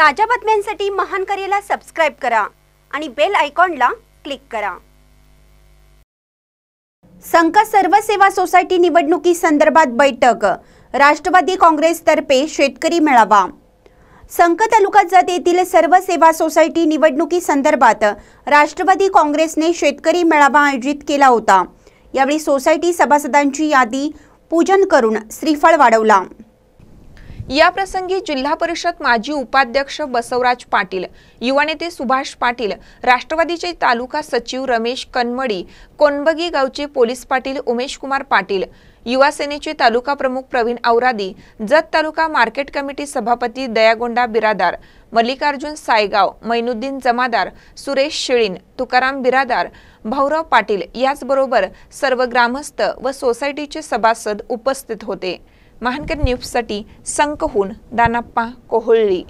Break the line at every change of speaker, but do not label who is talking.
ताज्या बातम्यांसाठी महान करेला सबस्क्राईब करा आणि बेल आयकॉनला क्लिक करा संका सर्व सेवा सोसायटी निवडणुकी संदर्भात बैठक राष्ट्रवादी काँग्रेसतर्फे शेतकरी मेळावा संक तालुका जत येथील सर्व सेवा सोसायटी निवडणुकी संदर्भात राष्ट्रवादी काँग्रेसने शेतकरी मेळावा आयोजित केला होता यावेळी सोसायटी सभासदांची यादी
पूजन करून श्रीफळ वाढवला याप्रसंगी जिल्हा परिषद माजी उपाध्यक्ष बसवराज पाटील युवा नेते सुभाष पाटील राष्ट्रवादीचे तालुका सचिव रमेश कनमडी कोनबगी गावचे पोलीस पाटील उमेश कुमार पाटील युवा सेनेचे तालुका प्रमुख प्रवीण औरादी जत तालुका मार्केट कमिटी सभापती दयागोंडा बिरादार मल्लिकार्जुन सायगाव मैनुद्दीन जमादार सुरेश शिळीन तुकाराम बिरादार भाऊराव पाटील याचबरोबर सर्व ग्रामस्थ व सोसायटीचे सभासद उपस्थित होते महानकर न्यूजसाठी संकहून दानाप्पा कोहळ्ळी